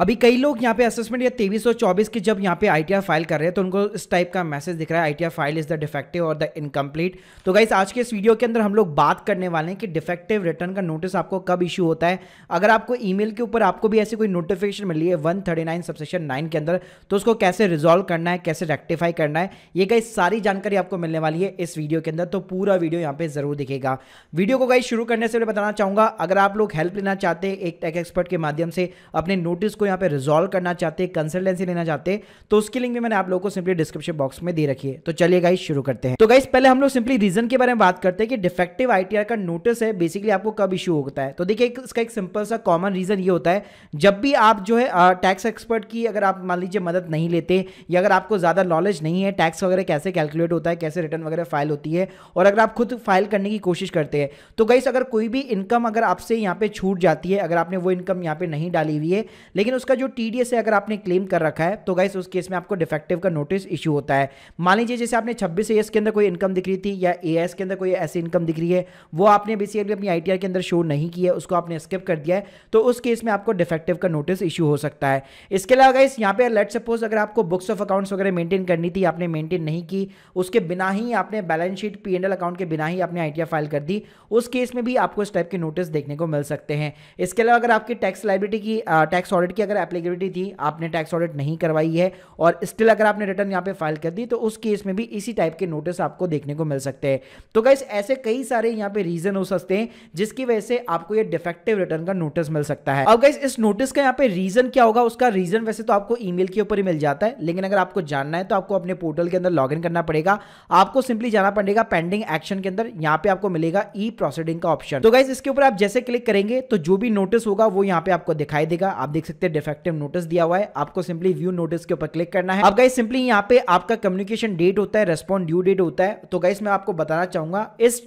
अभी कई लोग यहाँ पे असेसमेंट या तेईस चौबीस की जब यहाँ पे आईटीआर फाइल कर रहे हैं तो उनको इस टाइप का मैसेज दिख रहा है I file is the defective और द इनकम्प्लीट तो गाइस आज के इस वीडियो के अंदर हम लोग बात करने वाले हैं कि डिफेक्टिव रिटर्न का नोटिस आपको कब इशू होता है अगर आपको ईमेल के ऊपर आपको भी ऐसी कोई नोटिफिकेशन मिली है one thirty nine subsection nine के अंदर तो उसको कैसे रिजॉल्व करना है कैसे रेक्टिफाई करना है ये गाइस सारी जानकारी आपको मिलने वाली है इस वीडियो के अंदर तो पूरा वीडियो यहाँ पे जरूर दिखेगा वीडियो को गाइस शुरू करने से पहले बताना चाहूंगा अगर आप लोग हेल्प लेना चाहते हैं एक टेक एक्सपर्ट के माध्यम से अपने नोटिस को यहाँ पे रिजोल्व करना चाहते हैं कंसल्टेंसी लेना चाहते हैं तो उसकी लिंक भी मैंने आप लोगों को सिंपली डिस्क्रिप्शन बॉक्स में दे रखी है तो चलिए गाइस शुरू करते हैं तो गाइस पहले हम लोग सिंपली रीजन के बारे में बात करते हैं कि डिफेक्टिव आई का नोटिस है बेसिकली आपको कब इशू होता है तो देखिए इसका एक सिंपल सा कॉमन रीजन ये होता है जब भी आप जो है टैक्स एक्सपर्ट की अगर आप मान लीजिए मदद नहीं लेते या अगर आपको ज़्यादा नॉलेज नहीं है टैक्स वगैरह कैसे कैलकुलेट होता है कैसे रिटर्न वगैरह फाइल होती है और अगर आप खुद फाइल करने की कोशिश करते हैं तो गाइस अगर कोई भी इनकम अगर आपसे यहाँ पे छूट जाती है अगर आपने वो इनकम यहाँ पे नहीं डाली हुई है लेकिन लेकिन उसका जो टी है अगर आपने क्लेम कर रखा है तो गाइस उस केस में आपको डिफेक्टिव का नोटिस इशू होता है मान लीजिए जैसे आपने छब्बीस ए के अंदर कोई इनकम दिख रही थी या ए के अंदर कोई ऐसी इनकम दिख रही है वो आपने बेसिकली अपनी आई के अंदर शो नहीं किया है उसको आपने स्किप कर दिया है तो उस केस में आपको डिफेक्टिव का नोटिस इशू हो सकता है इसके अलावा गाइस यहाँ पे लेट सपोज अगर आपको बुक्स ऑफ अकाउंट्स वगैरह मेंटेन करनी थी आपने मेंटेन नहीं की उसके बिना ही आपने बैलेंस शीट पी अकाउंट के बिना ही आपने आई फाइल कर दी उस केस में भी आपको इस टाइप के नोटिस देखने को मिल सकते हैं इसके अलावा अगर आपकी टैक्स लाइबिलिटी की टैक्स ऑडिट की की अगर एप्लीकेबिलिटी थी आपने टैक्स ऑडिट नहीं करवाई है और स्टिल अगर आपने रिटर्न यहाँ पे फाइल कर दी तो उस केस में भी इसी टाइप के नोटिस आपको देखने को मिल सकते हैं तो गाइस ऐसे कई सारे यहाँ पे रीजन हो सकते हैं जिसकी वजह से आपको ये डिफेक्टिव रिटर्न का नोटिस मिल सकता है अब गाइस इस नोटिस का यहाँ पे रीजन क्या होगा उसका रीजन वैसे तो आपको ई के ऊपर ही मिल जाता है लेकिन अगर आपको जानना है तो आपको अपने पोर्टल के अंदर लॉग करना पड़ेगा आपको सिंपली जाना पड़ेगा पेंडिंग एक्शन के अंदर यहाँ पे आपको मिलेगा ई प्रोसीडिंग का ऑप्शन तो गाइस इसके ऊपर आप जैसे क्लिक करेंगे तो जो भी नोटिस होगा वो यहाँ पे आपको दिखाई देगा आप देख सकते हैं डिफेक्टिव नोटिस दिया हुआ है आपको सिंपली व्यू नोटिस के ऊपर क्लिक करना है अब गाइस सिंपली यहाँ पे आपका कम्युनिकेशन डेट होता है रेस्पॉन्ड ड्यू डेट होता है तो गाइस मैं आपको बताना चाहूंगा इस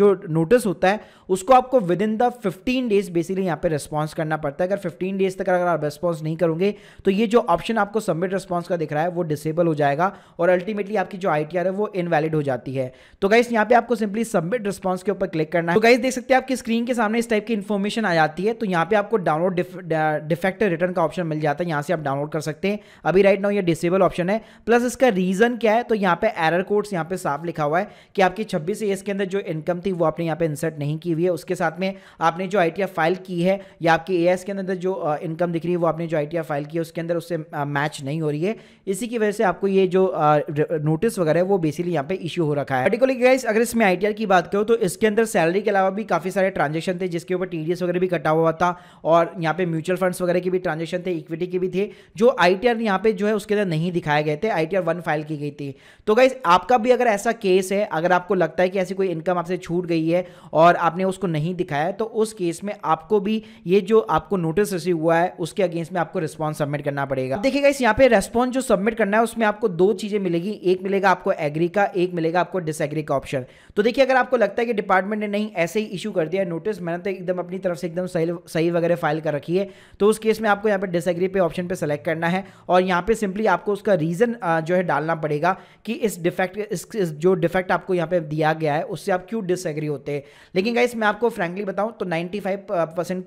जो नोटिस होता है उसको आपको within the fifteen days basically यहाँ पे रिस्पॉन्स करना पड़ता है अगर फिफ्टीन डेज तक अगर आप रिस्पॉन्स नहीं करोगे तो ये जो ऑप्शन आपको सबमिट रिस्पॉन्स का दिख रहा है वो डिसेबल हो जाएगा और अल्टीमेटली आपकी जो आई है वो इनवैलिड हो जाती है तो गाइस यहाँ पे आपको सिंपली सबमिट रिस्पॉन्स के ऊपर क्लिक करना है तो गाइस देख सकते हैं आपकी स्क्रीन के सामने इस टाइप की इन्फॉर्मेशन आ जाती है तो यहाँ पे आपको डाउनलोड डिफेक्ट रिटर्न डिसेबलमेंट का ऑप्शन मिल जाता है यहां से आप डाउनलोड कर सकते हैं अभी राइट नाउ ये डिसेबल ऑप्शन है प्लस इसका रीज़न क्या है तो यहां पे एरर कोड्स यहां पे साफ लिखा हुआ है कि आपकी छब्बीस एस के अंदर जो इनकम थी वो आपने यहां पे इंसर्ट नहीं की हुई है उसके साथ में आपने जो आई फाइल की है या आपकी ए के अंदर जो इनकम दिख रही है वो आपने जो आई फाइल की है उसके अंदर उससे मैच नहीं हो रही है इसी की वजह से आपको ये जो नोटिस वगैरह है वो बेसिकली यहाँ पे इश्यू हो रखा है पर्टिकुलरली अगर इसमें आई की बात करो तो इसके अंदर सैलरी के अलावा भी काफ़ी सारे ट्रांजेक्शन थे जिसके ऊपर टीडीएस वगैरह भी कटा हुआ था और यहाँ पे म्यूचुअल फंड्स वगैरह की भी ट्रांजेक्शन ट्रांजेक्शन थे इक्विटी के भी थे जो आई टी आर यहाँ पे जो है उसके अंदर नहीं दिखाए गए थे I T R one file की गई थी तो गाइज आपका भी अगर ऐसा केस है अगर आपको लगता है कि ऐसी कोई इनकम आपसे छूट गई है और आपने उसको नहीं दिखाया तो उस केस में आपको भी ये जो आपको नोटिस रिसीव हुआ है उसके अगेंस्ट में आपको रिस्पॉन्स सबमिट करना पड़ेगा देखिए गाइस यहाँ पे रेस्पॉन्स जो सबमिट करना है उसमें आपको दो चीजें मिलेगी एक मिलेगा आपको एग्री का एक मिलेगा आपको डिसएग्री का ऑप्शन तो देखिए अगर आपको लगता है कि डिपार्टमेंट ने नहीं ऐसे ही इशू कर दिया नोटिस मैंने तो एकदम अपनी तरफ से एकदम सही सही वगैरह फाइल कर रखी है तो उस केस में आपको यहाँ पे डिसएग्री पे ऑप्शन पे सेलेक्ट करना है और यहाँ पे सिंपली आपको उसका रीज़न जो है डालना पड़ेगा कि इस डिफेक्ट इस, इस जो डिफेक्ट आपको यहाँ पे दिया गया है उससे आप क्यों डिसएग्री होते हैं लेकिन गाइस मैं आपको फ्रेंकली बताऊँ तो नाइन्टी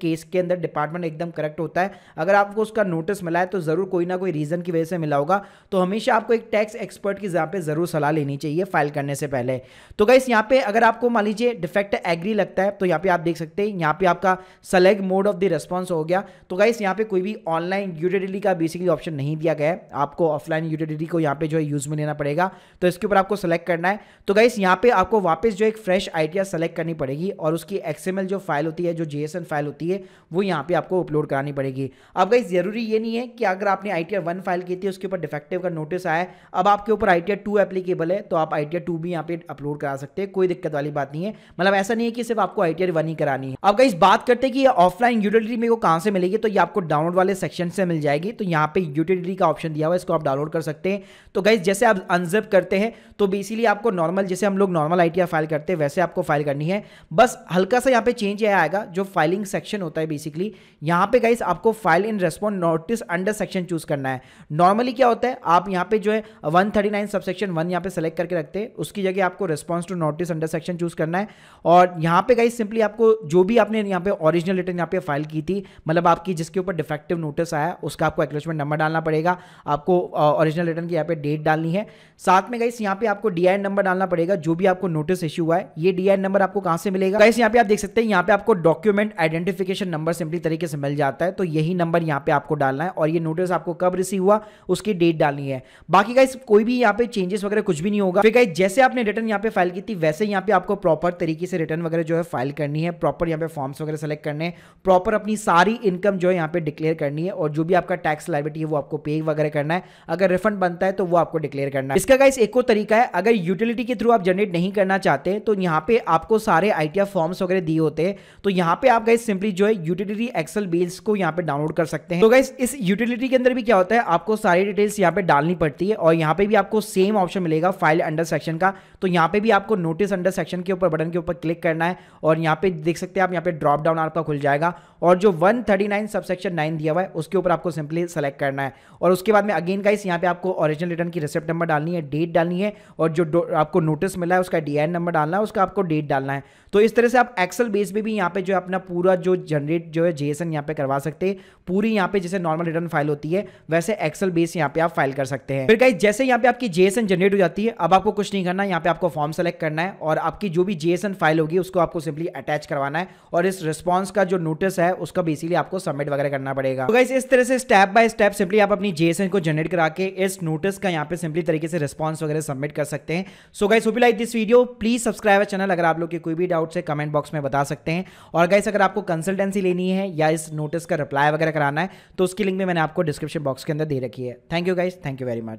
केस के अंदर डिपार्टमेंट एकदम करेक्ट होता है अगर आपको उसका नोटिस मिला है तो ज़रूर कोई ना कोई रीज़न की वजह से मिला होगा तो हमेशा आपको एक टैक्स एक्सपर्ट की जहाँ पे ज़रूर सलाह लेनी चाहिए फाइल करने से पहले तो गाइस यहाँ पे अगर आपको मान लीजिए डिफेक्ट एग्री लगता है तो यहाँ पे आप देख सकते हैं यहाँ पे आपका select mode of the response हो गया तो गाइस यहाँ पे कोई भी ऑनलाइन यूटिलिटी का बेसिकली ऑप्शन नहीं दिया गया है आपको ऑफलाइन यूटिलिटी को यहाँ पे जो है यूज़ में लेना पड़ेगा तो इसके ऊपर आपको सेलेक्ट करना है तो गाइस यहाँ पे आपको वापस जो एक फ्रेश आइडिया सेलेक्ट करनी पड़ेगी और उसकी एक्सएमएल जो फाइल होती है जो जेएसएन फाइल होती है वो यहाँ पे आपको अपलोड करानी पड़ेगी अब गाइस ज़रूरी ये नहीं है कि अगर आपने आई टी वन फाइल की थी उसके ऊपर डिफेक्टिव का नोटिस आया अब आपके ऊपर आई टी टू एप्लीकेबल है तो आप आई टी टू भी यहाँ पे अपलोड करा सकते हैं कोई दिक्कत वाली बात नहीं है मतलब ऐसा नहीं है कि सिर्फ आपको आई टी वन ही करानी है अब गाइस बात करते हैं कि ऑफलाइन यूटिलिटी मेरे को कहाँ से मिलेगी तो ये आपको डाउनलोड वाले सेक्शन से मिल जाएगी तो यहाँ पे यूटिलिटी का ऑप्शन दिया हुआ है इसको आप डाउनलोड कर सकते हैं तो गाइज जैसे आप अनजिप करते हैं तो बेसिकली आपको नॉर्मल जैसे हम लोग नॉर्मल आई फाइल करते हैं वैसे आपको फाइल करनी है बस हल्का सा यहाँ पे चेंज यह आएगा जो फाइलिंग सेक्शन होता है बेसिकली यहाँ पे गाइज आपको file in respond notice under section choose करना है नॉर्मली क्या होता है आप यहाँ पे जो है one thirty nine sub section one यहाँ पे सेलेक्ट करके रखते हैं उसकी जगह आपको response to notice under section choose करना है और यहाँ पे गाइज सिंपली आपको जो भी आपने यहाँ पे ओरिजिनल रिटर्न यहाँ पे फाइल की थी मतलब आपकी जिसके ऊपर डिफेक्ट इफेक्टिव नोटिस आया उसका आपको एक्नोलेजमेंट नंबर डालना पड़ेगा आपको ओरिजिनल रिटर्न की यहाँ पे डेट डालनी है साथ में गाइस यहाँ पे आपको डी नंबर डालना पड़ेगा जो भी आपको नोटिस इशू हुआ है ये डी नंबर आपको कहाँ से मिलेगा गाइस यहाँ पे आप देख सकते हैं यहाँ पे आपको डॉक्यूमेंट आइडेंटिफिकेशन नंबर सिंपली तरीके से मिल जाता है तो यही नंबर यहाँ पे आपको डालना है और ये नोटिस आपको कब रिसीव हुआ उसकी डेट डालनी है बाकी गाइस कोई भी यहाँ पे चेंजेस वगैरह कुछ भी नहीं होगा फिर गाइस जैसे आपने रिटर्न यहाँ पे फाइल की थी वैसे यहाँ पे आपको प्रॉपर तरीके से रिटर्न वगैरह जो है फाइल करनी है प्रॉपर यहाँ पे फॉर्म्स वगैरह सेलेक्ट करने प्रॉपर अपनी सारी इनकम जो है यहाँ पे डिक्लेयर करनी है और जो भी आपका टैक्स लाइबिलिटी है वो आपको पे वगैरह करना है अगर रिफंड बनता है तो वो आपको डिक्लेयर करना है इसका गाइस एक और तरीका है अगर यूटिलिटी के थ्रू आप जनरेट नहीं करना चाहते तो यहाँ पे आपको सारे आई फॉर्म्स वगैरह दिए होते हैं तो यहाँ पे आप गाइस सिंपली जो है यूटिलिटी एक्सल बिल्स को यहाँ पे डाउनलोड कर सकते हैं तो गाइस इस यूटिलिटी के अंदर भी क्या होता है आपको सारी डिटेल्स यहाँ पे डालनी पड़ती है और यहाँ पे भी आपको सेम ऑप्शन मिलेगा फाइल अंडर सेक्शन का तो यहाँ पे भी आपको नोटिस अंडर सेक्शन के ऊपर बटन के ऊपर क्लिक करना है और यहाँ पे देख सकते हैं आप यहाँ पे ड्रॉप डाउन आपका खुल जाएगा और जो 139 थर्टी नाइन सबसेक्शन नाइन दिया हुआ है उसके ऊपर आपको सिंपली सेलेक्ट करना है और उसके बाद में अगेन गाइस यहाँ पे आपको ओरिजिनल रिटर्न की रिसिप्ट नंबर डालनी है डेट डालनी है और जो आपको नोटिस मिला है उसका डी नंबर डालना है उसका आपको डेट डालना है तो इस तरह से आप एक्सल बेस पर भी यहाँ पे जो है अपना पूरा जो जनरेट जो है जे एस पे करवा सकते हैं पूरी यहाँ पे जैसे नॉर्मल रिटर्न फाइल होती है वैसे एक्सल बेस यहाँ पे आप फाइल कर सकते हैं फिर गाइज जैसे यहाँ पे आपकी जे जनरेट हो जाती है अब आपको कुछ नहीं करना यहाँ पे आपको फॉर्म सेलेक्ट करना है और आपकी जो भी जेएसएन फाइल होगी उसको आपको सिंपली अटैच करवाना है और इस रिस्पॉन्स का जो नोटिस है उसका बेसिकली आपको सबमिट वगैरह करना पड़ेगा जाएगा तो गाइस इस तरह से स्टेप बाय स्टेप सिंपली आप अपनी जेएसएन को जनरेट करा के इस नोटिस का यहाँ पे सिंपली तरीके से रिस्पॉन्स वगैरह सबमिट कर सकते हैं so guys hope you like this video please subscribe channel अगर आप लोग के कोई भी डाउट है कमेंट बॉक्स में बता सकते हैं और गाइस अगर आपको कंसल्टेंसी लेनी है या इस नोटिस का रिप्लाई वगैरह कराना है तो उसकी लिंक भी मैंने आपको डिस्क्रिप्शन बॉक्स के अंदर दे रखी है thank you guys thank you very much